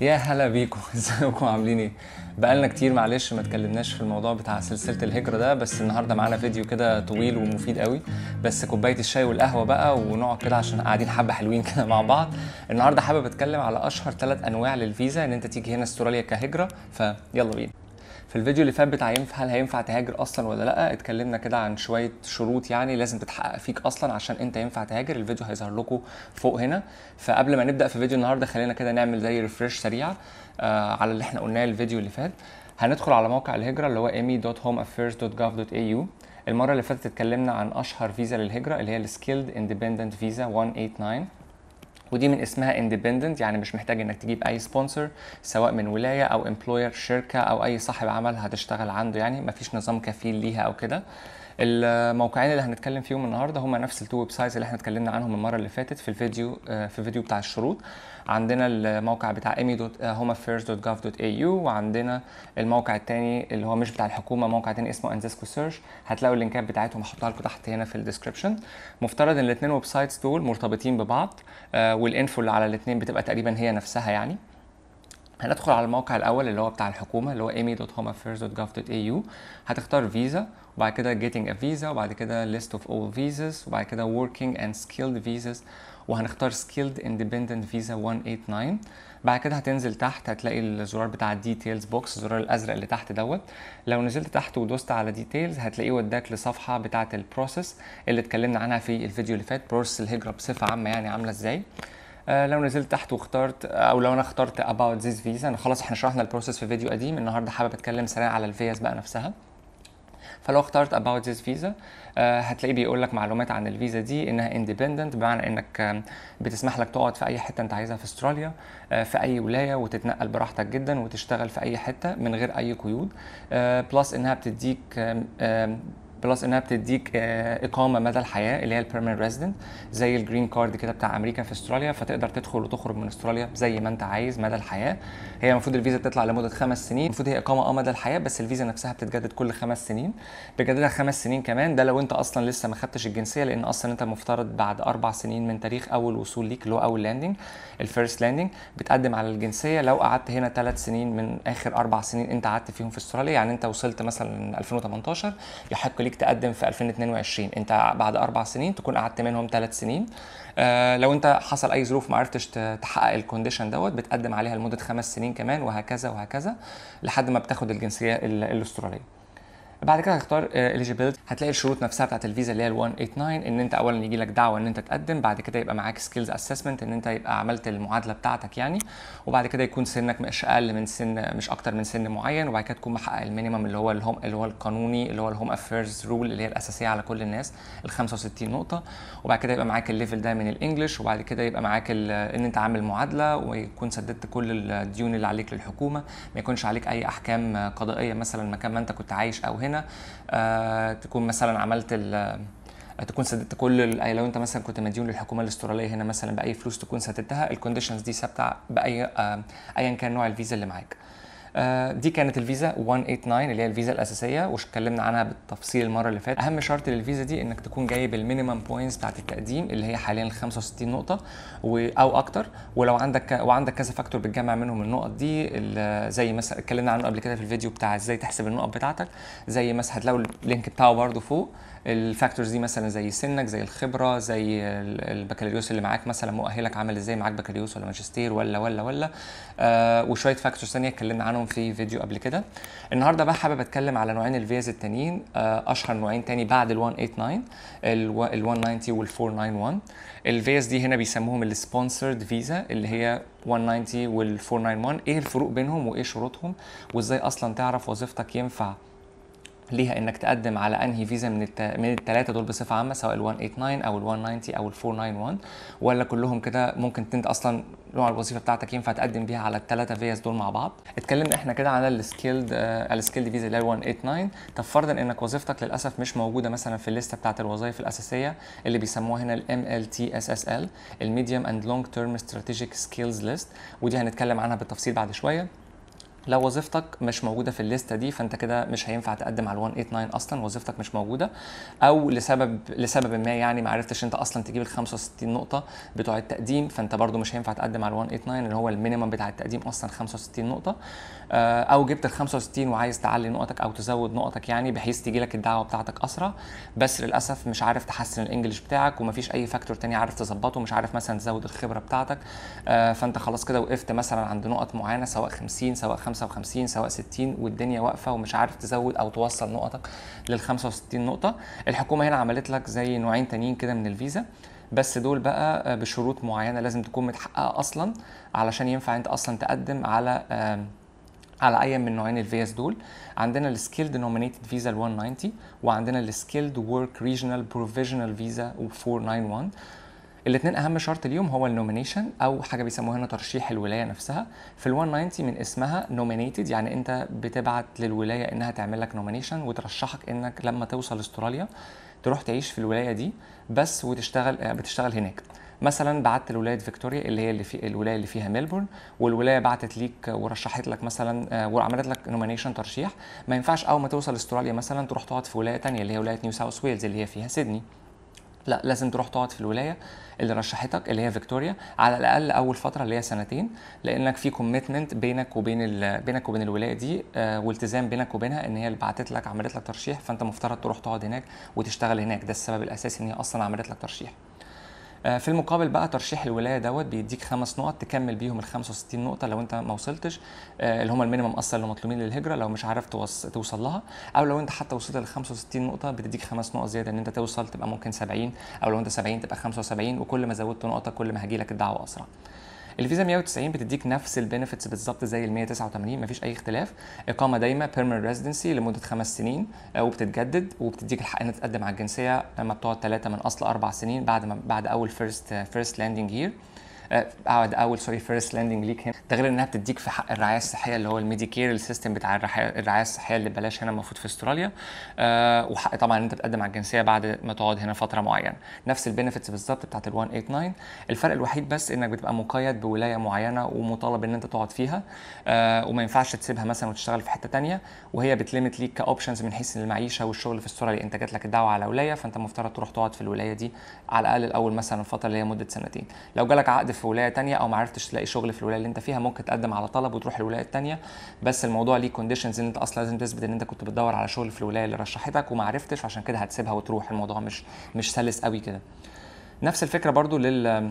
يا هلا بيكم ازيكم عاملين ايه بقالنا كتير معلش ما اتكلمناش في الموضوع بتاع سلسله الهجره ده بس النهارده معانا فيديو كده طويل ومفيد قوي بس كوبايه الشاي والقهوه بقى ونقعد كده عشان قاعدين حبه حلوين كده مع بعض النهارده حابب اتكلم على اشهر ثلاث انواع للفيزا ان انت تيجي هنا استراليا كهجره فيلا بينا في الفيديو اللي فات بتاع ينفع هل هينفع تهاجر اصلا ولا لا اتكلمنا كده عن شويه شروط يعني لازم تتحقق فيك اصلا عشان انت ينفع تهاجر الفيديو هيظهر لكم فوق هنا فقبل ما نبدا في فيديو النهارده خلينا كده نعمل زي ريفرش سريع آه على اللي احنا قلناه الفيديو اللي فات هندخل على موقع الهجره اللي هو amy.homeaffairs.gov.au المره اللي فاتت اتكلمنا عن اشهر فيزا للهجره اللي هي السكيلد اندبندنت فيزا 189 ودي من اسمها اندبندنت يعني مش محتاج انك تجيب اي سبونسر سواء من ولايه او امبلوير شركه او اي صاحب عمل هتشتغل عنده يعني مفيش نظام كفيل ليها او كده الموقعين اللي هنتكلم فيهم النهارده هم نفس التو ويب سايتس اللي احنا اتكلمنا عنهم المره اللي فاتت في الفيديو آه، في الفيديو بتاع الشروط عندنا الموقع بتاع يو آه، وعندنا الموقع التاني اللي هو مش بتاع الحكومه موقع تاني اسمه انزسكو سيرش هتلاقوا اللينكات بتاعتهم هحطها لكم تحت هنا في الديسكربشن مفترض ان الاثنين ويب سايتس دول مرتبطين ببعض آه، والانفو اللي على الاثنين بتبقى تقريبا هي نفسها يعني هندخل على الموقع الاول اللي هو بتاع الحكومه اللي هو amy.homeaffairs.gov.au هتختار فيزا وبعد كده getting a visa وبعد كده list of all visas وبعد كده working and skilled visas وهنختار skilled independent visa 189 بعد كده هتنزل تحت هتلاقي الزرار بتاع details box الزرار الازرق اللي تحت دوت لو نزلت تحت ودوست على details هتلاقيه وداك لصفحه بتاعه البروسيس اللي اتكلمنا عنها في الفيديو اللي فات بروسيس الهجره بصفه عامه يعني عامله ازاي آه، لو نزلت تحت واخترت آه، او لو انا اخترت about this visa انا خلاص احنا شرحنا البروسيس في فيديو قديم النهارده حابب اتكلم سريع على الفيز بقى نفسها فلو اخترت about this visa آه، هتلاقيه بيقول لك معلومات عن الفيزا دي انها اندبندنت بمعنى انك آه، بتسمح لك تقعد في اي حته انت عايزها في استراليا آه، في اي ولايه وتتنقل براحتك جدا وتشتغل في اي حته من غير اي قيود بلس انها بتديك بلس انها بتديك آه، اقامه مدى الحياه اللي هي البيرمننت ريزيدنت زي الجرين كارد كده بتاع امريكا في استراليا فتقدر تدخل وتخرج من استراليا زي ما انت عايز مدى الحياه هي المفروض الفيزا بتطلع لمده خمس سنين المفروض هي اقامه اه مدى الحياه بس الفيزا نفسها بتتجدد كل خمس سنين بتجددها خمس سنين كمان ده لو انت اصلا لسه ما خدتش الجنسيه لان اصلا انت المفترض بعد اربع سنين من تاريخ اول وصول ليك اللي هو اول لاندنج الفيرست لاندنج بتقدم على الجنسيه لو قعدت هنا ثلاث سنين من اخر اربع سنين انت قعدت فيهم في استراليا يعني انت وصلت مثلا 2018 يحق ليك تقدم في 2022 انت بعد اربع سنين تكون قعدت منهم ثلاث سنين آه لو انت حصل اي ظروف ما عرفتش تحقق الكونديشن دوت بتقدم عليها لمده خمس سنين كمان وهكذا وهكذا لحد ما بتاخد الجنسيه الاستراليه بعد كده هتختار آه، eligibility هتلاقي الشروط نفسها بتاعت الفيزا اللي هي ال 189 ان انت اولا يجي لك دعوه ان انت تقدم بعد كده يبقى معاك سكيلز اسسمنت ان انت يبقى عملت المعادله بتاعتك يعني وبعد كده يكون سنك مش اقل من سن مش اكتر من سن معين وبعد كده تكون محقق المينيمم اللي هو الهوم اللي هو القانوني اللي هو الهوم افيرز رول اللي هي الاساسيه على كل الناس ال 65 نقطه وبعد كده يبقى معاك الليفل ده من الانجلش وبعد كده يبقى معاك ان انت عامل معادله ويكون سددت كل الديون اللي عليك للحكومه ما يكونش عليك اي احكام قضائيه مثلا مكان ما انت كنت عايش او هنا هنا آه، تكون مثلا عملت آه، تكون سددت كل لو انت مثلا كنت مديون للحكومه الاستراليه هنا مثلا باي فلوس تكون سددتها الكونديشنز دي ثابته باي آه، ايا كان نوع الفيزا اللي معاك آه، دي كانت الفيزا 189 اللي هي الفيزا الاساسيه واتكلمنا عنها بالتفصيل المره اللي فاتت اهم شرط للفيزا دي انك تكون جايب المينيمم بوينتس بتاعت التقديم اللي هي حاليا 65 نقطه و او اكتر ولو عندك وعندك كذا فاكتور بتجمع منهم النقط دي زي مثلا اتكلمنا عنه قبل كده في الفيديو بتاع ازاي تحسب النقط بتاعتك زي مثلا هتلاقوا اللينك بتاعه برده فوق الفاكتورز دي مثلا زي سنك زي الخبره زي البكالوريوس اللي معاك مثلا مؤهلك عامل ازاي معاك بكالوريوس ولا ماجستير ولا ولا ولا آه وشويه فاكتورز ثانيه اتكلمنا عنهم عنهم في فيديو قبل كده النهارده بقى حابب اتكلم على نوعين الفيز التانيين آه، اشهر نوعين تاني بعد ال 189 ال 190 وال 491 الفيز دي هنا بيسموهم السبونسرد فيزا اللي هي 190 وال 491 ايه الفروق بينهم وايه شروطهم وازاي اصلا تعرف وظيفتك ينفع ليها انك تقدم على انهي فيزا من من الثلاثه دول بصفه عامه سواء ال 189 او ال 190 او ال 491 ولا كلهم كده ممكن انت اصلا نوع الوظيفه بتاعتك ينفع تقدم بيها على الثلاثه فيز دول مع بعض اتكلمنا احنا كده على السكيلد آه السكيلد فيزا اللي هي 189 طب فرضا انك وظيفتك للاسف مش موجوده مثلا في الليسته بتاعت الوظائف الاساسيه اللي بيسموها هنا الام ال تي اس اس ال الميديوم اند لونج تيرم استراتيجيك سكيلز ليست ودي هنتكلم عنها بالتفصيل بعد شويه لو وظيفتك مش موجوده في الليسته دي فانت كده مش هينفع تقدم على 189 اصلا وظيفتك مش موجوده او لسبب لسبب ما يعني ما عرفتش انت اصلا تجيب ال 65 نقطه بتوع التقديم فانت برده مش هينفع تقدم على 189 اللي هو المينيمم بتاع التقديم اصلا 65 نقطه آه، او جبت ال 65 وعايز تعلي نقطك او تزود نقطك يعني بحيث تيجي لك الدعوه بتاعتك اسرع بس للاسف مش عارف تحسن الانجليش بتاعك ومفيش اي فاكتور تاني عارف تظبطه مش عارف مثلا تزود الخبره بتاعتك آه، فانت خلاص كده وقفت مثلا عند نقط معينه سواء 50 سواء 55 سواء 60 والدنيا واقفه ومش عارف تزود او توصل نقطك لل 65 نقطه الحكومه هنا عملت لك زي نوعين تانيين كده من الفيزا بس دول بقى بشروط معينه لازم تكون متحققه اصلا علشان ينفع انت اصلا تقدم على على اي من نوعين الفيز دول عندنا السكيلد نومينيتد فيزا ال 190 وعندنا السكيلد ورك ريجنال بروفيشنال فيزا 491 الاثنين اهم شرط اليوم هو النومينيشن او حاجه بيسموها هنا ترشيح الولايه نفسها في ال 190 من اسمها نومينيتد يعني انت بتبعت للولايه انها تعمل لك نومينيشن وترشحك انك لما توصل استراليا تروح تعيش في الولايه دي بس وتشتغل آه، بتشتغل هناك مثلا بعت لولايه فيكتوريا اللي هي اللي في الولايه اللي فيها ميلبورن والولايه بعتت ليك ورشحت لك مثلا آه، وعملت لك نومينيشن ترشيح ما ينفعش اول ما توصل استراليا مثلا تروح تقعد في ولايه ثانيه اللي هي ولايه نيو ساوث ويلز اللي هي فيها سيدني لا لازم تروح تقعد في الولايه اللي رشحتك اللي هي فيكتوريا على الاقل اول فتره اللي هي سنتين لانك في كوميتمنت بينك وبين بينك وبين الولايه دي آه، والتزام بينك وبينها ان هي اللي بعتت لك عملت لك ترشيح فانت مفترض تروح تقعد هناك وتشتغل هناك ده السبب الاساسي ان هي اصلا عملت لك ترشيح آه، في المقابل بقى ترشيح الولايه دوت بيديك خمس نقط تكمل بيهم ال 65 نقطه لو انت ما وصلتش آه، اللي هم المينيمم اصلا اللي مطلوبين للهجره لو مش عارف توصل لها او لو انت حتى وصلت ل 65 نقطه بتديك خمس نقط زياده ان انت توصل تبقى ممكن 70 او لو انت 70 تبقى 75 وكل ما زودت نقطه كل ما هجيلك الدعوه اسرع الفيزا 190 بتديك نفس البنفيتس بالظبط زي ال 189 مفيش اي اختلاف اقامه دايمه بيرمننت ريزيدنسي لمده خمس سنين آه، وبتتجدد وبتديك الحق انك تقدم على الجنسيه لما آه، بتقعد ثلاثه من اصل اربع سنين بعد ما بعد اول فيرست فيرست لاندنج يير آه، اقعد اول سوري فيرست لاندنج ليك هنا ده غير انها بتديك في حق الرعايه الصحيه اللي هو الميديكير السيستم بتاع الرعايه الصحيه اللي ببلاش هنا المفروض في استراليا آه وحق طبعا انت بتقدم على الجنسيه بعد ما تقعد هنا فتره معينه نفس البنفيتس بالظبط بتاعت ال 189 الفرق الوحيد بس انك بتبقى مقيد بولايه معينه ومطالب ان انت تقعد فيها آه وما ينفعش تسيبها مثلا وتشتغل في حته ثانيه وهي بتليمت ليك كاوبشنز من حيث المعيشه والشغل في استراليا انت جات لك الدعوه على ولايه فانت المفترض تروح تقعد في الولايه دي على الاقل الاول مثلا الفتره اللي هي مده سنتين لو جالك عقد في ولايه تانية او ما عرفتش تلاقي شغل في الولايه اللي انت فيها ممكن تقدم على طلب وتروح الولايه التانية بس الموضوع ليه كونديشنز ان انت اصلا لازم تثبت ان انت كنت بتدور على شغل في الولايه اللي رشحتك وما عرفتش عشان كده هتسيبها وتروح الموضوع مش مش سلس قوي كده نفس الفكره برضو لل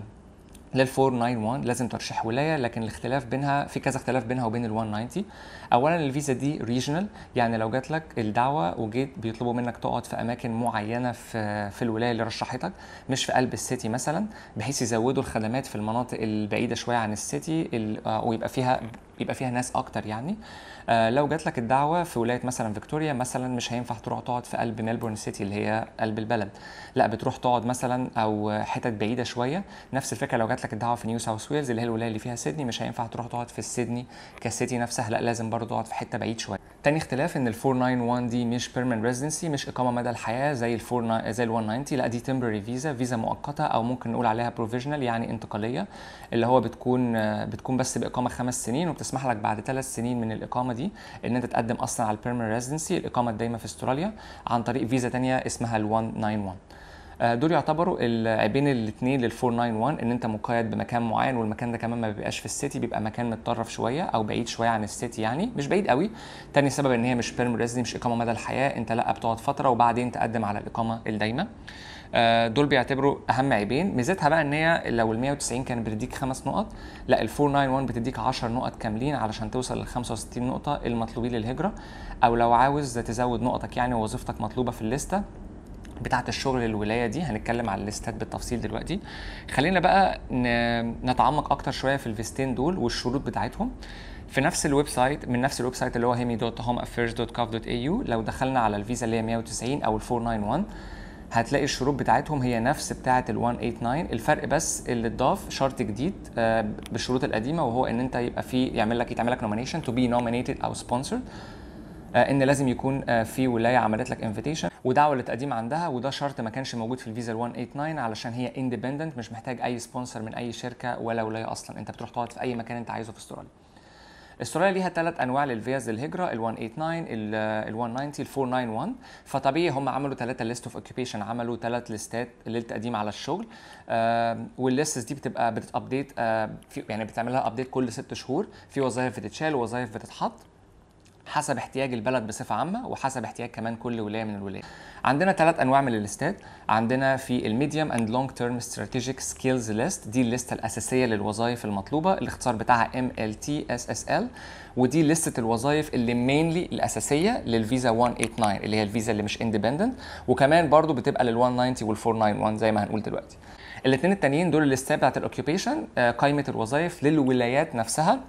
لل 491 لازم ترشيح ولايه لكن الاختلاف بينها في كذا اختلاف بينها وبين ال 190 اولا الفيزا دي ريجنال يعني لو جات لك الدعوه وجيت بيطلبوا منك تقعد في اماكن معينه في في الولايه اللي رشحتك مش في قلب السيتي مثلا بحيث يزودوا الخدمات في المناطق البعيده شويه عن السيتي آه، ويبقى فيها بيبقى فيها ناس اكتر يعني آه، لو جات لك الدعوه في ولايه مثلا فيكتوريا مثلا مش هينفع تروح تقعد في قلب ميلبورن سيتي اللي هي قلب البلد لا بتروح تقعد مثلا او حتت بعيده شويه نفس الفكره لو جات لك الدعوه في نيو ساوث ويلز اللي هي الولايه اللي فيها سيدني مش هينفع تروح تقعد في سيدني كسيتي نفسها لا لازم برضه تقعد في حته بعيد شويه تاني اختلاف ان ال 491 دي مش بيرمننت ريزيدنسي مش اقامه مدى الحياه زي ال 4 زي ال 190 لا دي تمبرري فيزا فيزا مؤقته او ممكن نقول عليها بروفيجنال يعني انتقاليه اللي هو بتكون بتكون بس باقامه خمس سنين وبتسمح لك بعد ثلاث سنين من الاقامه دي ان انت تقدم اصلا على البيرمننت ريزيدنسي الاقامه الدايمه في استراليا عن طريق فيزا ثانيه اسمها ال 191 آه، دول يعتبروا العيبين الاثنين لل 491 ان انت مقيد بمكان معين والمكان ده كمان ما بيبقاش في السيتي بيبقى مكان متطرف شويه او بعيد شويه عن السيتي يعني مش بعيد قوي تاني سبب ان هي مش بيرم ريزدي مش اقامه مدى الحياه انت لا بتقعد فتره وبعدين تقدم على الاقامه الدايمه آه، دول بيعتبروا اهم عيبين ميزتها بقى ان هي لو ال 190 كان بتديك خمس نقط لا ال 491 بتديك 10 نقط كاملين علشان توصل لل 65 نقطه المطلوبين للهجره او لو عاوز تزود نقطك يعني ووظيفتك مطلوبه في الليسته بتاعه الشغل الولايه دي هنتكلم على الليستات بالتفصيل دلوقتي خلينا بقى نتعمق اكتر شويه في الفيستين دول والشروط بتاعتهم في نفس الويب سايت من نفس الويب سايت اللي هو hemi.homeaffairs.gov.au دوت هوم دوت كاف دوت اي يو لو دخلنا على الفيزا اللي هي 190 او ال 491 هتلاقي الشروط بتاعتهم هي نفس بتاعه ال 189 الفرق بس اللي اتضاف شرط جديد آه، بالشروط القديمه وهو ان انت يبقى في يعمل لك يتعمل لك نومينيشن تو بي نومينيتد او سبونسرد آه، ان لازم يكون آه، في ولايه عملت لك انفيتيشن ودعوه للتقديم عندها وده شرط ما كانش موجود في الفيزا 189 علشان هي اندبندنت مش محتاج اي سبونسر من اي شركه ولا ولايه اصلا انت بتروح تقعد في اي مكان انت عايزه في استراليا استراليا ليها ثلاث انواع للفيز الهجره ال 189 ال 190 ال 491 فطبيعي هم عملوا ثلاثه ليست اوف اوكيبيشن عملوا ثلاث ليستات للتقديم على الشغل آه، والليستس دي بتبقى بتتابديت يعني بتعملها ابديت كل ست شهور في وظائف بتتشال ووظائف بتتحط حسب احتياج البلد بصفه عامه وحسب احتياج كمان كل ولايه من الولايات عندنا ثلاث انواع من الليستات عندنا في الميديوم اند لونج تيرم استراتيجيك سكيلز ليست دي الليسته الاساسيه للوظائف المطلوبه الاختصار بتاعها ام ال تي اس اس ال ودي لسته الوظائف اللي مينلي الاساسيه للفيزا 189 اللي هي الفيزا اللي مش اندبندنت وكمان برضو بتبقى لل 190 وال 491 زي ما هنقول دلوقتي الاثنين التانيين دول الليستات بتاعت الاوكيوبيشن آه، قائمه الوظائف للولايات نفسها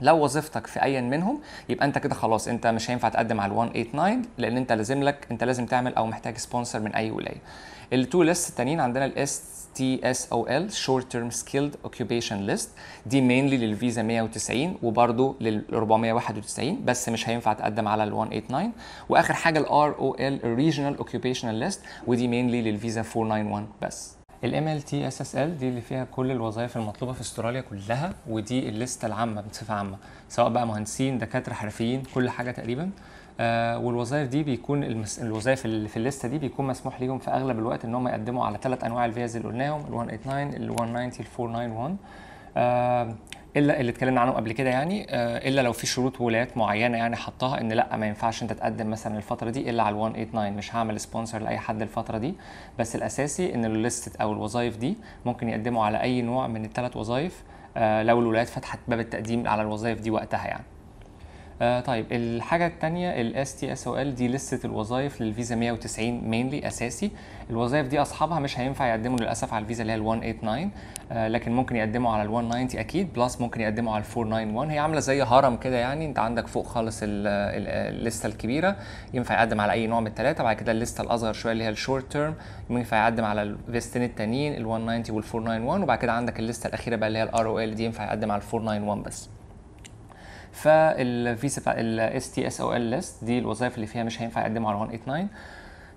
لو وظيفتك في اي منهم يبقى انت كده خلاص انت مش هينفع تقدم على ال 189 لان انت لازم لك انت لازم تعمل او محتاج سبونسر من اي ولايه التو ليست التانيين عندنا الاس تي اس او ال شورت تيرم سكيلد اوكيوبيشن ليست دي مينلي للفيزا 190 وبرده لل 491 بس مش هينفع تقدم على ال 189 واخر حاجه الار او ال ريجنال اوكيوبيشنال ليست ودي مينلي للفيزا 491 بس الام ال تي اس اس ال دي اللي فيها كل الوظائف المطلوبه في استراليا كلها ودي الليسته العامه بصفه عامه سواء بقى مهندسين دكاتره حرفيين كل حاجه تقريبا آه والوظائف دي بيكون المس... الوظائف اللي في الليسته دي بيكون مسموح ليهم في اغلب الوقت ان هم يقدموا على ثلاث انواع الفيز اللي قلناهم ال 189 ال 190 ال 491 آه الا اللي اتكلمنا عنه قبل كده يعني آه، الا لو في شروط ولايات معينه يعني حطها ان لا ما ينفعش انت تقدم مثلا الفتره دي الا على 189 مش هعمل سبونسر لاي حد الفتره دي بس الاساسي ان الليست او الوظائف دي ممكن يقدموا على اي نوع من الثلاث وظائف آه، لو الولايات فتحت باب التقديم على الوظائف دي وقتها يعني آه طيب الحاجه الثانيه الاس تي اس او ال دي لسته الوظائف للفيزا 190 مينلي اساسي الوظائف دي اصحابها مش هينفع يقدموا للاسف على الفيزا اللي هي الـ 189 آه لكن ممكن يقدموا على ال 190 اكيد بلس ممكن يقدموا على ال 491 هي عامله زي هرم كده يعني انت عندك فوق خالص الليسته الكبيره ينفع يقدم على اي نوع من الثلاثه بعد كده الليسته الاصغر شويه اللي هي الشورت تيرم ينفع يقدم على الفيستين التانيين ال 190 وال 491 وبعد كده عندك الليسته الاخيره بقى اللي هي الار او ال دي ينفع يقدم على ال 491 بس فالفيزا بتاع الاس تي اس او ال ليست دي الوظائف اللي فيها مش هينفع يقدموا على 189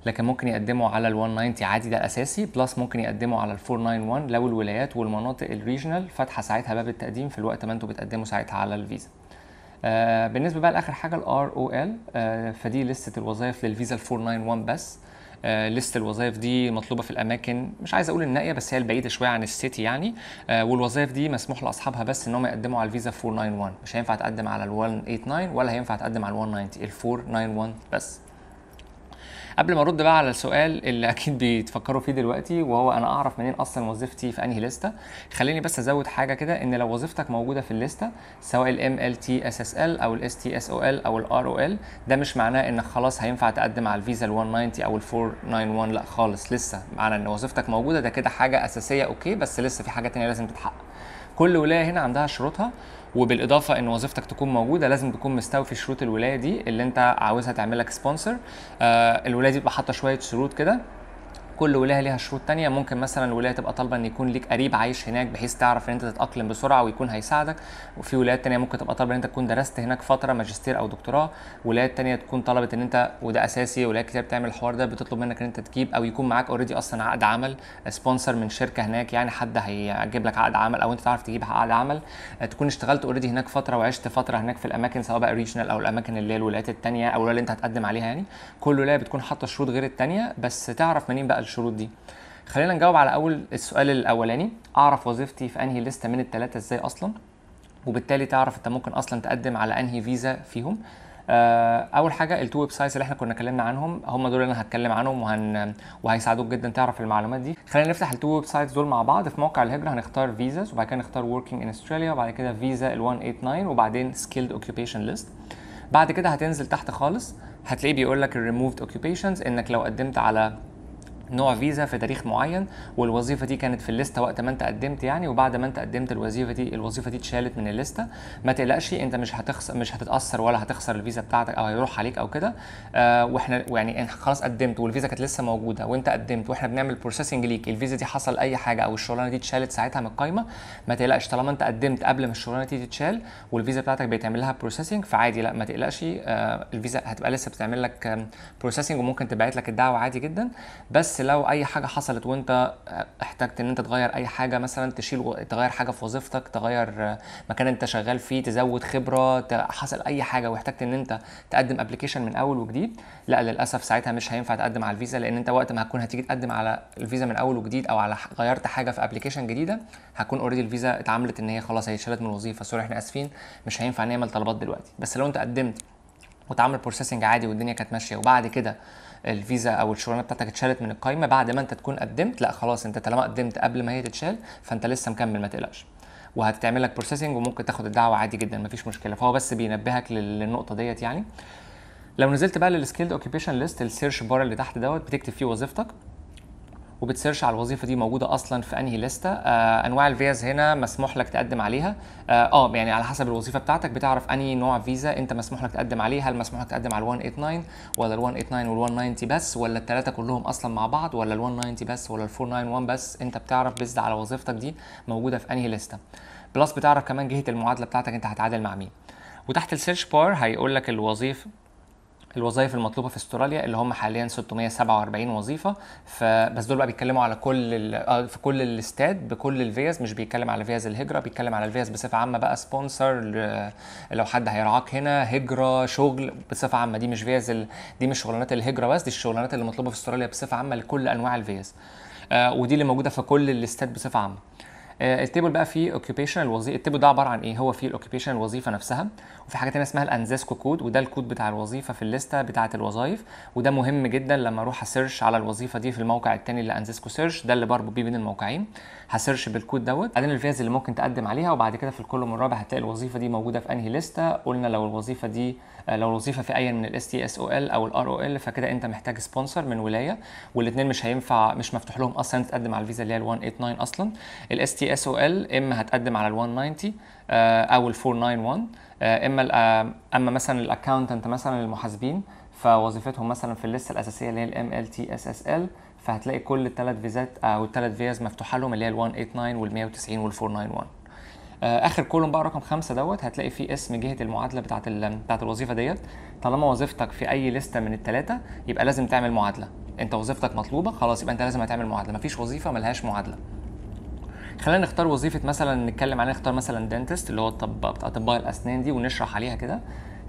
لكن ممكن يقدموا على ال 190 عادي ده الاساسي بلس ممكن يقدموا على ال 491 لو الولايات والمناطق الريجنال فاتحه ساعتها باب التقديم في الوقت ما انتوا بتقدموا ساعتها على الفيزا. آه بالنسبه بقى لاخر حاجه الار او ال آه، فدي لسته الوظائف للفيزا ال 491 بس آه، ليست الوظائف دي مطلوبه في الاماكن مش عايز اقول النائيه بس هي البعيده شويه عن السيتي يعني آه، والوظائف دي مسموح لاصحابها بس ان هم يقدموا على الفيزا 491 مش هينفع تقدم على ال 189 ولا هينفع تقدم على ال 190 ال 491 بس قبل ما ارد بقى على السؤال اللي اكيد بيتفكروا فيه دلوقتي وهو انا اعرف منين اصلا وظيفتي في انهي لسته خليني بس ازود حاجه كده ان لو وظيفتك موجوده في الليسته سواء الام ال تي اس اس ال او الاس تي اس او ال او الار او ال ده مش معناه انك خلاص هينفع تقدم على الفيزا ال 190 او ال 491 لا خالص لسه معنى ان وظيفتك موجوده ده كده حاجه اساسيه اوكي بس لسه في حاجه ثانيه لازم تتحقق كل ولايه هنا عندها شروطها وبالاضافه ان وظيفتك تكون موجوده لازم تكون مستوفي شروط الولايه دي اللي انت عاوزها تعمل لك سبونسر الولايه دي بتبقى حاطه شويه شروط كده كل ولايه ليها شروط تانية ممكن مثلا ولايه تبقى طالبه ان يكون ليك قريب عايش هناك بحيث تعرف ان انت تتاقلم بسرعه ويكون هيساعدك وفي ولايات تانية ممكن تبقى طالبه ان انت تكون درست هناك فتره ماجستير او دكتوراه ولايات تانية تكون طلبت ان انت وده اساسي ولايات كتير بتعمل الحوار ده بتطلب منك ان انت تجيب او يكون معاك اوريدي اصلا عقد عمل سبونسر آه، من شركه هناك يعني حد هيجيب لك عقد عمل او انت تعرف تجيب عقد عمل آه، تكون اشتغلت اوريدي هناك فتره وعشت فتره هناك في الاماكن سواء بقى ريجنال او الاماكن اللي هي الولايات التانية او اللي انت هتقدم عليها يعني كل ولايه بتكون حاطه شروط غير التانية بس تعرف منين بقى الشروط دي خلينا نجاوب على اول السؤال الاولاني اعرف وظيفتي في انهي لسته من الثلاثه ازاي اصلا وبالتالي تعرف انت ممكن اصلا تقدم على انهي فيزا فيهم آه، اول حاجه التو ويب سايتس اللي احنا كنا اتكلمنا عنهم هم دول اللي انا هتكلم عنهم وهن وهيساعدوك جدا تعرف المعلومات دي خلينا نفتح التو ويب سايتس دول مع بعض في موقع الهجره هنختار فيزاز وبعد كده نختار وركينج ان استراليا وبعد كده فيزا ال189 وبعدين سكيلد اوكيوبيشن ليست بعد كده هتنزل تحت خالص هتلاقيه بيقول لك الريموفد اوكيوبيشنز انك لو قدمت على نوع فيزا في تاريخ معين والوظيفه دي كانت في الليسته وقت ما انت قدمت يعني وبعد ما انت قدمت الوظيفه دي الوظيفه دي اتشالت من الليسته ما تقلقش انت مش هتخسر مش هتتاثر ولا هتخسر الفيزا بتاعتك او هيروح عليك او كده آه واحنا يعني خلاص قدمت والفيزا كانت لسه موجوده وانت قدمت واحنا بنعمل بروسيسنج ليك الفيزا دي حصل اي حاجه او الشغلانه دي اتشالت ساعتها من القايمه ما تقلقش طالما انت قدمت قبل ما الشغلانه دي تتشال والفيزا بتاعتك بيتعمل لها بروسيسنج فعادي لا ما تقلقش آه الفيزا هتبقى لسه بتعمل لك بروسيسنج وممكن تبعت لك الدعوه عادي جدا بس بس لو اي حاجه حصلت وانت احتجت ان انت تغير اي حاجه مثلا تشيل تغير حاجه في وظيفتك تغير مكان انت شغال فيه تزود خبره حصل اي حاجه واحتجت ان انت تقدم ابلكيشن من اول وجديد لا للاسف ساعتها مش هينفع تقدم على الفيزا لان انت وقت ما هتكون هتيجي تقدم على الفيزا من اول وجديد او على غيرت حاجه في ابلكيشن جديده هتكون اوريدي الفيزا اتعملت ان هي خلاص هي اتشالت من الوظيفه سوري احنا اسفين مش هينفع نعمل طلبات دلوقتي بس لو انت قدمت وتعمل بروسيسنج عادي والدنيا كانت ماشيه وبعد كده الفيزا او الشغلانه بتاعتك اتشالت من القايمه بعد ما انت تكون قدمت لا خلاص انت طالما قدمت قبل ما هي تتشال فانت لسه مكمل ما تقلقش وهتتعمل لك بروسيسنج وممكن تاخد الدعوه عادي جدا مفيش مشكله فهو بس بينبهك للنقطه ديت يعني لو نزلت بقى للسكيلد اوكيبيشن ليست السيرش بار اللي تحت دوت بتكتب فيه وظيفتك وبتسيرش على الوظيفه دي موجوده اصلا في انهي لسته آه انواع الفيز هنا مسموح لك تقدم عليها آه،, اه يعني على حسب الوظيفه بتاعتك بتعرف انهي نوع فيزا انت مسموح لك تقدم عليها هل مسموح لك تقدم على ال 189 ولا ال 189 وال 190 بس ولا الثلاثه كلهم اصلا مع بعض ولا ال 190 بس ولا ال 491 بس انت بتعرف بيزد على وظيفتك دي موجوده في انهي لسته بلس بتعرف كمان جهه المعادله بتاعتك انت هتعادل مع مين وتحت السيرش بار هيقول لك الوظيفه الوظائف المطلوبه في استراليا اللي هم حاليا 647 وظيفه فبس دول بقى بيتكلموا على كل آه، في كل الاستاد بكل الفيز مش بيتكلم على فيز الهجره بيتكلم على الفيز بصفه عامه بقى سبونسر لو حد هيرعاك هنا هجره شغل بصفه عامه دي مش فيز ال... دي مش شغلانات الهجره بس دي الشغلانات اللي مطلوبه في استراليا بصفه عامه لكل انواع الفيز آه ودي اللي موجوده في كل الاستاد بصفه عامه آه، التيبل بقى فيه اوكيبيشن الوظيفه التيبل ده عباره عن ايه هو فيه الاوكيبيشن الوظيفه نفسها في حاجه تانية اسمها الانزاسكو كود وده الكود بتاع الوظيفه في الليسته بتاعه الوظائف وده مهم جدا لما اروح اسيرش على الوظيفه دي في الموقع التاني اللي انزاسكو سيرش ده اللي بربط بيه بين الموقعين هسيرش بالكود دوت بعدين الفيز اللي ممكن تقدم عليها وبعد كده في الكولوم الرابع هتلاقي الوظيفه دي موجوده في انهي ليسته قلنا لو الوظيفه دي لو الوظيفه في اي من الاس تي اس او ال او الار او ال فكده انت محتاج سبونسر من ولايه والاثنين مش هينفع مش مفتوح لهم اصلا تقدم على الفيزا اللي هي ال 189 اصلا الاس تي اس او ال اما هتقدم على ال 190 آه، او ال 491 آه، اما آه، اما مثلا الاكونتنت مثلا المحاسبين فوظيفتهم مثلا في الليسته الاساسيه اللي هي الام ال تي اس اس ال فهتلاقي كل الثلاث فيزات او آه، الثلاث فيز مفتوحه لهم اللي هي ال 189 وال 190 وال 491 اخر كولوم بقى رقم خمسة دوت هتلاقي فيه اسم جهه المعادله بتاعت بتاعت الوظيفه ديت طالما وظيفتك في اي لسته من الثلاثه يبقى لازم تعمل معادله انت وظيفتك مطلوبه خلاص يبقى انت لازم هتعمل معادله مفيش وظيفه ملهاش معادله خلينا نختار وظيفه مثلا نتكلم عليها نختار مثلا دنتست اللي هو الطب بتاع اطباء الاسنان دي ونشرح عليها كده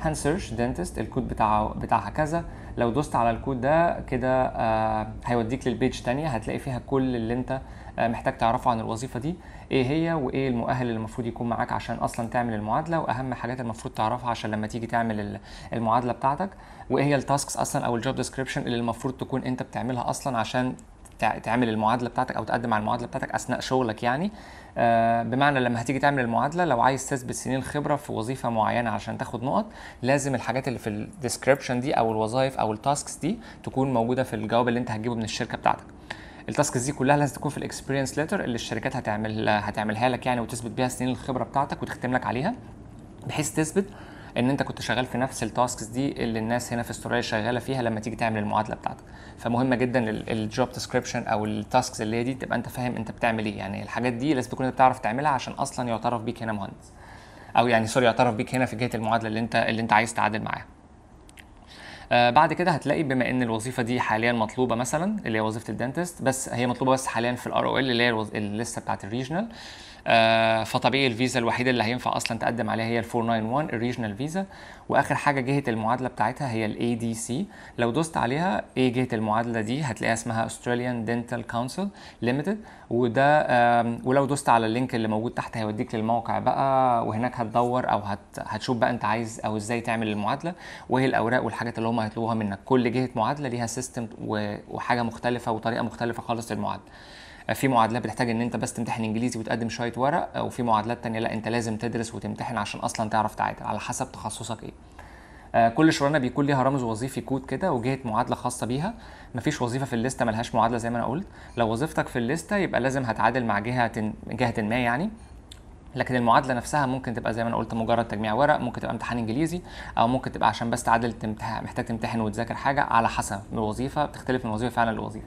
هنسيرش دنتست الكود بتاعه بتاعها كذا لو دوست على الكود ده كده آه هيوديك للبيج تانية هتلاقي فيها كل اللي انت آه محتاج تعرفه عن الوظيفه دي ايه هي وايه المؤهل اللي المفروض يكون معاك عشان اصلا تعمل المعادله واهم حاجات المفروض تعرفها عشان لما تيجي تعمل المعادله بتاعتك وايه هي التاسكس اصلا او الجوب ديسكريبشن اللي المفروض تكون انت بتعملها اصلا عشان تعمل المعادله بتاعتك او تقدم على المعادله بتاعتك اثناء شغلك يعني آه، بمعنى لما هتيجي تعمل المعادله لو عايز تثبت سنين خبره في وظيفه معينه عشان تاخد نقط لازم الحاجات اللي في الديسكربشن دي او الوظائف او التاسكس دي تكون موجوده في الجواب اللي انت هتجيبه من الشركه بتاعتك التاسكس دي كلها لازم تكون في الاكسبيرينس ليتر اللي الشركات هتعمل هتعملها لك يعني وتثبت بيها سنين الخبره بتاعتك وتختم لك عليها بحيث تثبت ان انت كنت شغال في نفس التاسكس دي اللي الناس هنا في استراليا شغاله فيها لما تيجي تعمل المعادله بتاعتك فمهمه جدا الجوب ديسكريبشن او التاسكس اللي هي دي تبقى انت فاهم انت بتعمل ايه يعني الحاجات دي لازم تكون انت بتعرف تعملها عشان اصلا يعترف بيك هنا مهندس او يعني سوري يعترف بيك هنا في جهه المعادله اللي انت اللي انت عايز تعادل معاها آه، بعد كده هتلاقي بما ان الوظيفه دي حاليا مطلوبه مثلا اللي هي وظيفه الدنتست بس هي مطلوبه بس حاليا في الار او ال اللي هي اللسته بتاعت الريجنال آه، فطبيعي الفيزا الوحيده اللي هينفع اصلا تقدم عليها هي ال 491 الريجنال فيزا واخر حاجه جهه المعادله بتاعتها هي الاي دي سي لو دوست عليها ايه جهه المعادله دي هتلاقيها اسمها استراليان دنتال كونسل ليميتد وده ولو دوست على اللينك اللي موجود تحت هيوديك للموقع بقى وهناك هتدور او هت هتشوف بقى انت عايز او ازاي تعمل المعادله وايه الاوراق والحاجات اللي هم هيطلبوها منك كل جهه معادله ليها سيستم وحاجه مختلفه وطريقه مختلفه خالص للمعادله في معادلات بتحتاج ان انت بس تمتحن انجليزي وتقدم شويه ورق وفي معادلات تانية لا انت لازم تدرس وتمتحن عشان اصلا تعرف تعادل على حسب تخصصك ايه آه، كل شغلانه بيكون ليها رمز وظيفي كود كده وجهه معادله خاصه بيها مفيش وظيفه في الليسته ملهاش معادله زي ما انا قلت لو وظيفتك في الليسته يبقى لازم هتعادل مع جهه جهه ما يعني لكن المعادله نفسها ممكن تبقى زي ما انا قلت مجرد تجميع ورق ممكن تبقى امتحان انجليزي او ممكن تبقى عشان بس تعادل تمتحن محتاج تمتحن وتذاكر حاجه على حسب الوظيفه بتختلف من وظيفه فعلا لوظيفه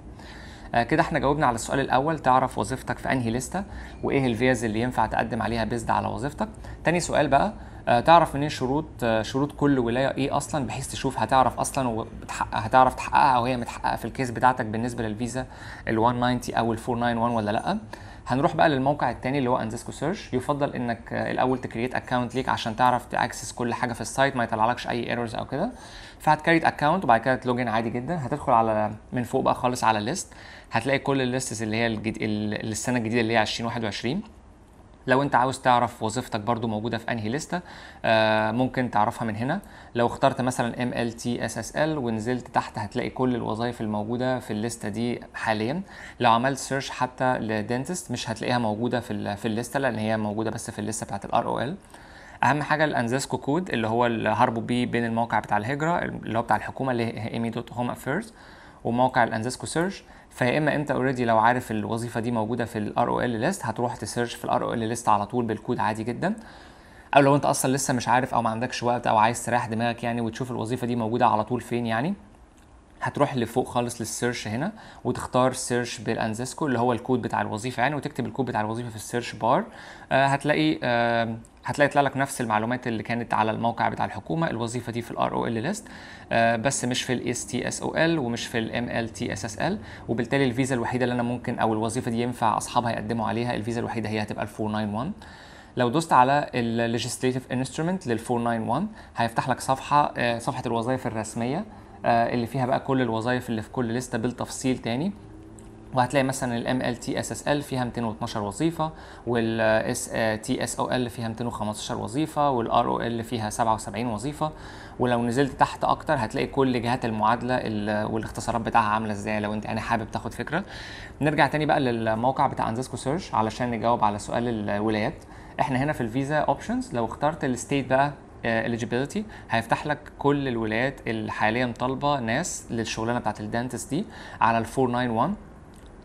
آه، كده احنا جاوبنا على السؤال الاول تعرف وظيفتك في انهي لسته وايه الفيز اللي ينفع تقدم عليها بيزد على وظيفتك تاني سؤال بقى آه، تعرف منين شروط آه، شروط كل ولايه ايه اصلا بحيث تشوف هتعرف اصلا هتعرف تحققها او هي متحققه في الكيس بتاعتك بالنسبه للفيزا ال 190 او ال 491 ولا لا هنروح بقى للموقع التاني اللي هو انزيسكو سيرش يفضل انك الاول تكريت اكونت ليك عشان تعرف تاكسس كل حاجه في السايت ما يطلعلكش اي ايرورز او كده فهتكريت اكونت وبعد كده تلوجن عادي جدا هتدخل على من فوق بقى خالص على ليست هتلاقي كل الليستس اللي هي الجد... السنه الجديده اللي هي 2021 لو انت عاوز تعرف وظيفتك برضو موجوده في انهي لسته آه ممكن تعرفها من هنا لو اخترت مثلا ام ال تي اس اس ال ونزلت تحت هتلاقي كل الوظائف الموجوده في الليسته دي حاليا لو عملت سيرش حتى لدنتست مش هتلاقيها موجوده في في الليسته لان هي موجوده بس في الليسته بتاعت الار او ال اهم حاجه الانزاسكو كود اللي هو اللي هربوا بيه بين الموقع بتاع الهجره اللي هو بتاع الحكومه اللي هي ايمي دوت هوم افيرز وموقع الانزاسكو سيرش فيا اما انت اوريدي لو عارف الوظيفه دي موجوده في الار او ال ليست هتروح تسيرش في الار او ال ليست على طول بالكود عادي جدا او لو انت اصلا لسه مش عارف او ما عندكش وقت او عايز تريح دماغك يعني وتشوف الوظيفه دي موجوده على طول فين يعني هتروح لفوق خالص للسيرش هنا وتختار سيرش بالانزسكو اللي هو الكود بتاع الوظيفه يعني وتكتب الكود بتاع الوظيفه في السيرش بار آه، هتلاقي آه، هتلاقي يطلع لك نفس المعلومات اللي كانت على الموقع بتاع الحكومه الوظيفه دي في الار او ال ليست آه، بس مش في الاس تي اس او ال e ومش في الام ال تي اس اس ال وبالتالي الفيزا الوحيده اللي انا ممكن او الوظيفه دي ينفع اصحابها يقدموا عليها الفيزا الوحيده هي هتبقى ال 491 لو دوست على الليجستيف انسترومنت لل 491 هيفتح لك صفحه صفحه الوظائف الرسميه آه، اللي فيها بقى كل الوظائف اللي في كل لسته بالتفصيل تاني وهتلاقي مثلا الام ال تي اس اس ال فيها 212 وظيفه والاس تي اس او ال فيها 215 وظيفه والار او ال فيها 77 وظيفه ولو نزلت تحت اكتر هتلاقي كل جهات المعادله والاختصارات بتاعها عامله ازاي لو انت يعني حابب تاخد فكره نرجع تاني بقى للموقع بتاع انزاسكو سيرش علشان نجاوب على سؤال الولايات احنا هنا في الفيزا اوبشنز لو اخترت الستيت بقى آه، eligibility هيفتح لك كل الولايات اللي حاليا طالبه ناس للشغلانه بتاعت الدنتست دي على ال 491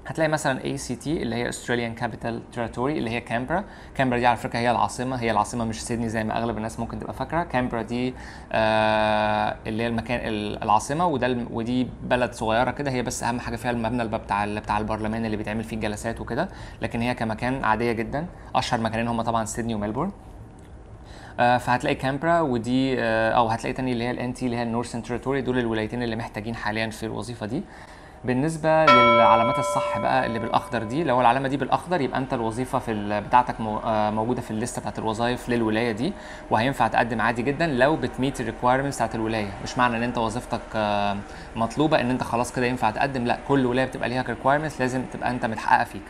هتلاقي مثلا اي سي تي اللي هي استراليان كابيتال تيريتوري اللي هي كامبرا كامبرا دي على فكره هي العاصمه هي العاصمه مش سيدني زي ما اغلب الناس ممكن تبقى فاكره كامبرا دي آه اللي هي المكان العاصمه وده ودي بلد صغيره كده هي بس اهم حاجه فيها المبنى اللي بتاع اللي بتاع البرلمان اللي بيتعمل فيه الجلسات وكده لكن هي كمكان عاديه جدا اشهر مكانين هم طبعا سيدني وملبورن آه، فهتلاقي كامبرا ودي آه، او هتلاقي تاني اللي هي الان تي اللي هي النورثن تريتوري دول الولايتين اللي محتاجين حاليا في الوظيفه دي بالنسبه للعلامات الصح بقى اللي بالاخضر دي لو العلامه دي بالاخضر يبقى انت الوظيفه في بتاعتك آه، موجوده في الليسته بتاعت الوظائف للولايه دي وهينفع تقدم عادي جدا لو بتميت الريكويرمنتس بتاعت الولايه مش معنى ان انت وظيفتك مطلوبه ان انت خلاص كده ينفع تقدم لا كل ولايه بتبقى ليها ريكويرمنتس لازم تبقى انت متحققه فيك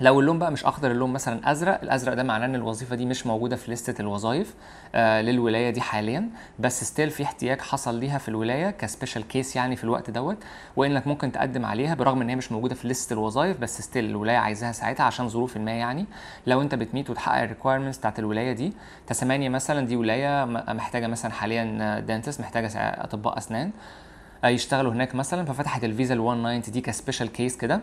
لو اللون بقى مش اخضر اللون مثلا ازرق الازرق ده معناه ان الوظيفه دي مش موجوده في لسته الوظائف آه للولايه دي حاليا بس ستيل في احتياج حصل ليها في الولايه كسبيشال كيس يعني في الوقت دوت وانك ممكن تقدم عليها برغم ان هي مش موجوده في لسته الوظائف بس ستيل الولايه عايزاها ساعتها عشان ظروف ما يعني لو انت بتميت وتحقق الريكوايرمنتس بتاعت الولايه دي تسمانيا مثلا دي ولايه محتاجه مثلا حاليا دنتست محتاجه اطباء اسنان آه، يشتغلوا هناك مثلا ففتحت الفيزا ال 190 دي كسبيشال كيس كده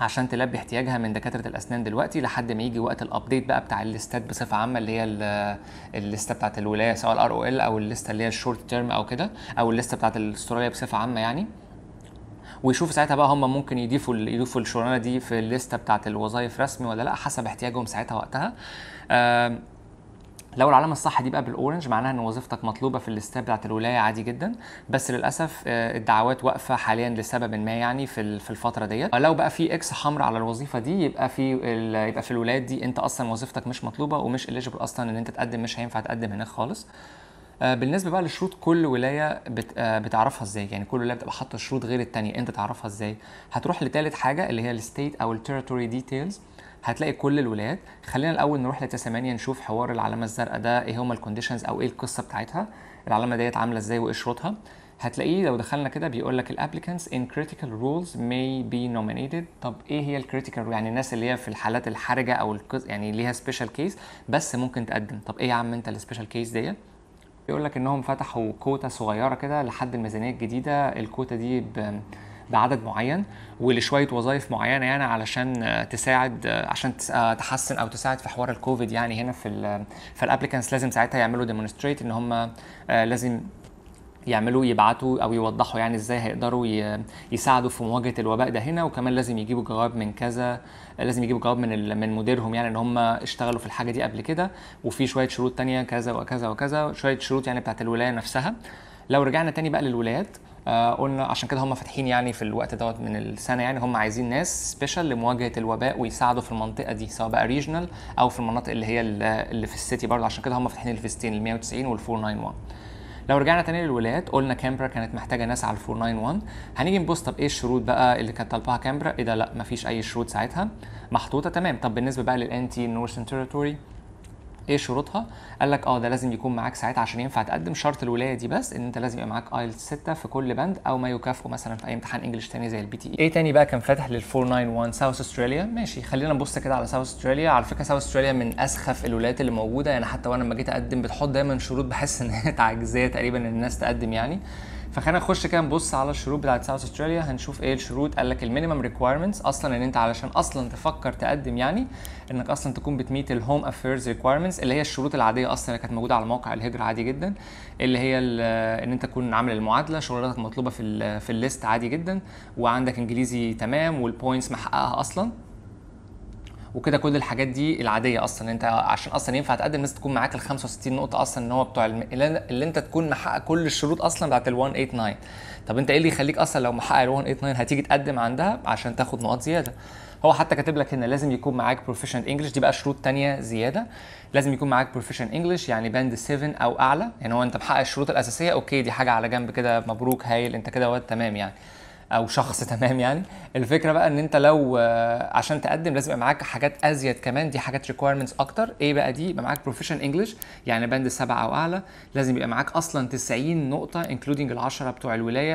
عشان تلبي احتياجها من دكاتره الاسنان دلوقتي لحد ما يجي وقت الابديت بقى بتاع الليستات بصفه عامه اللي هي الليسته بتاعت الولايه سواء الار او ال او الليسته اللي هي الشورت تيرم او كده او الليسته بتاعت الاستراليا بصفه عامه يعني ويشوف ساعتها بقى هم ممكن يضيفوا يضيفوا الشغلانه دي في الليسته بتاعت الوظائف رسمي ولا لا حسب احتياجهم ساعتها وقتها لو العلامه الصح دي بقى بالاورنج معناها ان وظيفتك مطلوبه في الاستاب بتاعت الولايه عادي جدا بس للاسف آه، الدعوات واقفه حاليا لسبب ما يعني في في الفتره ديت آه، لو بقى في اكس حمراء على الوظيفه دي يبقى في يبقى في الولايات دي انت اصلا وظيفتك مش مطلوبه ومش اليجبل اصلا ان انت تقدم مش هينفع تقدم هناك خالص آه، بالنسبه بقى لشروط كل ولايه بت... بتعرفها ازاي يعني كل ولايه بتبقى حاطه شروط غير الثانيه انت تعرفها ازاي هتروح لثالث حاجه اللي هي الستيت او التريتوري ديتيلز هتلاقي كل الولاد خلينا الاول نروح لتا 8 نشوف حوار العلامه الزرقاء ده ايه هما الكونديشنز او ايه القصه بتاعتها العلامه ديت عامله ازاي وايه شروطها هتلاقيه لو دخلنا كده بيقول لك الابليكانتس ان كريتيكال رولز مي بي نومينيتد طب ايه هي الكريتيكال يعني الناس اللي هي في الحالات الحرجه او الكز... يعني ليها سبيشال كيس بس ممكن تقدم طب ايه يا عم انت السبيشال كيس ديت بيقول لك انهم فتحوا كوتا صغيره كده لحد الميزانيه الجديده الكوتا دي ب بعدد معين ولشويه وظائف معينه يعني علشان تساعد عشان آه، تحسن او تساعد في حوار الكوفيد يعني هنا في فالابليكانس لازم ساعتها يعملوا ديمونستريت ان هم آه، لازم يعملوا يبعتوا او يوضحوا يعني ازاي هيقدروا يساعدوا في مواجهه الوباء ده هنا وكمان لازم يجيبوا جواب من كذا لازم يجيبوا جواب من من مديرهم يعني ان هم اشتغلوا في الحاجه دي قبل كده وفي شويه شروط تانية كذا وكذا وكذا شويه شروط يعني بتاعت الولايه نفسها لو رجعنا تاني بقى للولايات آه، قلنا عشان كده هم فاتحين يعني في الوقت دوت من السنه يعني هم عايزين ناس سبيشال لمواجهه الوباء ويساعدوا في المنطقه دي سواء بقى ريجنال او في المناطق اللي هي اللي في السيتي برضه عشان كده هم فاتحين الفيستين ال 190 وال 491 لو رجعنا تاني للولايات قلنا كامبرا كانت محتاجه ناس على ال 491 هنيجي نبص طب ايه الشروط بقى اللي كانت طالباها كامبرا ايه ده لا مفيش اي شروط ساعتها محطوطه تمام طب بالنسبه بقى للانتي نورثن تيريتوري ايه شروطها قال لك اه ده لازم يكون معاك ساعتها عشان ينفع تقدم شرط الولايه دي بس ان انت لازم يبقى معاك ايلتس 6 في كل بند او ما يكافئه مثلا في اي امتحان انجلش تاني زي البي تي اي e. ايه تاني بقى كان فاتح لل 491 ساوث استراليا ماشي خلينا نبص كده على ساوث استراليا على فكره ساوث استراليا من اسخف الولايات اللي موجوده يعني حتى وانا لما جيت اقدم بتحط دايما شروط بحس ان هي تعجزيه تقريبا ان الناس تقدم يعني فخلينا نخش كده نبص على الشروط بتاعت ساوث استراليا هنشوف ايه الشروط قال لك المينيمم ريكوايرمنتس اصلا ان انت علشان اصلا تفكر تقدم يعني انك اصلا تكون بتميت الهوم افيرز ريكوايرمنتس اللي هي الشروط العاديه اصلا اللي كانت موجوده على موقع الهجره عادي جدا اللي هي آه، ان انت تكون عامل المعادله شغلانتك مطلوبه في آه، في الليست عادي جدا وعندك انجليزي تمام والبوينتس محققها اصلا وكده كل الحاجات دي العاديه اصلا انت عشان اصلا ينفع تقدم لازم تكون معاك ال 65 نقطه اصلا ان هو بتوع الم... اللي انت تكون محقق كل الشروط اصلا بتاعت ال 189 طب انت ايه اللي يخليك اصلا لو محقق ال 189 هتيجي تقدم عندها عشان تاخد نقاط زياده هو حتى كاتب لك هنا لازم يكون معاك بروفيشنال انجلش دي بقى شروط تانية زياده لازم يكون معاك بروفيشنال انجلش يعني باند 7 او اعلى يعني هو انت محقق الشروط الاساسيه اوكي دي حاجه على جنب كده مبروك هايل انت كده تمام يعني او شخص تمام يعني الفكره بقى ان انت لو آه، عشان تقدم لازم يبقى معاك حاجات ازيد كمان دي حاجات ريكويرمنتس اكتر ايه بقى دي يبقى معاك بروفيشن انجلش يعني بند سبعه او اعلى لازم يبقى معاك اصلا 90 نقطه انكلودنج ال10 بتوع الولايه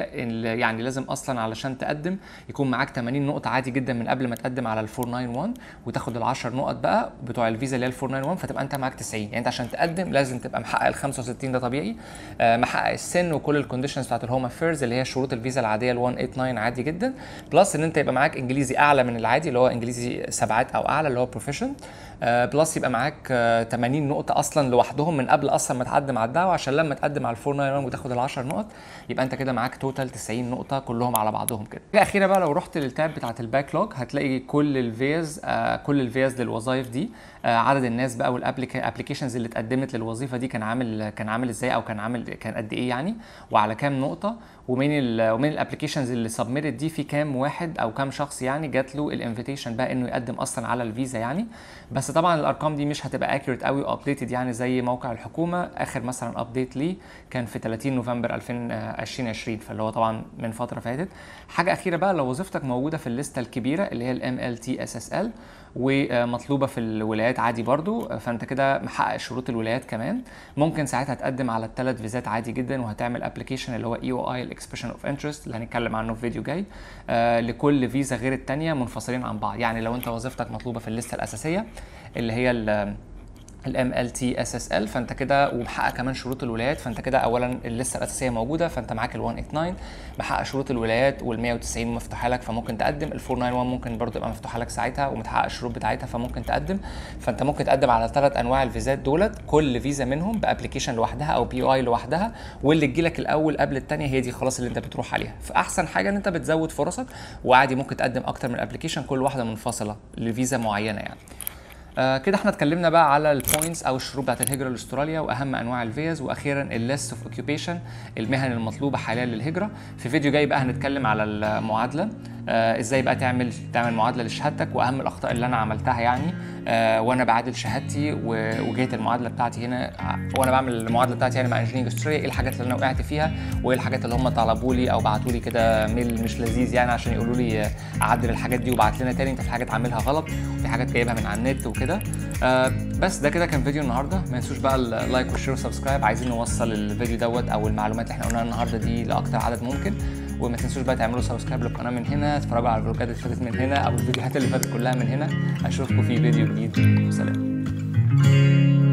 يعني لازم اصلا علشان تقدم يكون معاك 80 نقطه عادي جدا من قبل ما تقدم على ال 491 وتاخد ال 10 نقط بقى بتوع الفيزا اللي هي ال 491 فتبقى انت معاك 90 يعني انت عشان تقدم لازم تبقى محقق ال 65 ده طبيعي آه، محقق السن وكل الكونديشنز بتاعت الهوم افيرز اللي هي شروط الفيزا العاديه ال 189 9 عادي جدا بلس ان انت يبقى معاك انجليزي اعلى من العادي اللي هو انجليزي سبعات او اعلى اللي هو بروفيشنت بلس آه، يبقى معاك 80 آه، نقطة أصلا لوحدهم من قبل أصلا ما تقدم على الدعوة عشان لما تقدم على الفور ناين وتاخد ال 10 نقط يبقى أنت كده معاك توتال 90 نقطة كلهم على بعضهم كده. أخيرة بقى لو رحت للتاب بتاعة الباك لوج هتلاقي كل الفيز آه، كل الفيز للوظائف دي آه، عدد الناس بقى والابلكيشنز اللي اتقدمت للوظيفه دي كان عامل كان عامل ازاي او كان عامل كان قد ايه يعني وعلى كام نقطه ومن ال ومن الابلكيشنز اللي سبميتد دي في كام واحد او كام شخص يعني جات له الانفيتيشن بقى انه يقدم اصلا على الفيزا يعني بس طبعا الارقام دي مش هتبقى اكيوريت قوي وابديتد يعني زي موقع الحكومه اخر مثلا ابديت ليه كان في 30 نوفمبر 2020 آه، فاللي هو طبعا من فتره فاتت حاجه اخيره بقى لو وظيفتك موجوده في الليسته الكبيره اللي هي الام ال تي اس اس ال ومطلوبه في الولايات عادي برضو فانت كده محقق شروط الولايات كمان ممكن ساعتها تقدم على الثلاث فيزات عادي جدا وهتعمل ابلكيشن اللي هو اي او اي الاكسبريشن اوف انترست اللي هنتكلم عنه في فيديو جاي آه، لكل فيزا غير الثانيه منفصلين عن بعض يعني لو انت وظيفتك مطلوبه في الليسته الاساسيه اللي هي الام ال تي اس اس ال فانت كده ومحقق كمان شروط الولايات فانت كده اولا اللسته الاساسيه موجوده فانت معاك ال 189 محقق شروط الولايات وال 190 مفتوحه لك فممكن تقدم ال 491 ممكن برضه يبقى مفتوحه لك ساعتها ومتحقق الشروط بتاعتها فممكن تقدم فانت ممكن تقدم على ثلاث انواع الفيزات دولت كل فيزا منهم بابلكيشن لوحدها او بي اي لوحدها واللي تجي لك الاول قبل الثانيه هي دي خلاص اللي انت بتروح عليها فاحسن حاجه ان انت بتزود فرصك وعادي ممكن تقدم اكتر من ابلكيشن كل واحده منفصله لفيزا معينه يعني آه، كده احنا اتكلمنا بقى على البوينتس او الشروط بتاعت الهجره لاستراليا واهم انواع الفيز واخيرا الليست اوف اوكيبيشن المهن المطلوبه حاليا للهجره في فيديو جاي بقى هنتكلم على المعادله آه ازاي بقى تعمل تعمل معادله لشهادتك واهم الاخطاء اللي انا عملتها يعني آه وانا بعادل شهادتي وجهه المعادله بتاعتي هنا آه، وانا بعمل المعادله بتاعتي يعني مع انجينيرنج استراليا ايه الحاجات اللي انا وقعت فيها وايه الحاجات اللي هم طلبوا لي او بعتوا لي كده ميل مش لذيذ يعني عشان يقولوا لي اعدل الحاجات دي وبعت لنا تاني انت في حاجات عاملها غلط وفي حاجات جايبها من على النت وكده كده آه بس ده كده كان فيديو النهارده ما تنسوش بقى اللايك والشير والسبسكرايب عايزين نوصل الفيديو دوت او المعلومات اللي احنا قلناها النهارده دي لاكتر عدد ممكن وما تنسوش بقى تعملوا سبسكرايب للقناه من هنا تتفرجوا على الفلوجات اللي فاتت من هنا او الفيديوهات اللي فاتت كلها من هنا اشوفكم في فيديو جديد سلام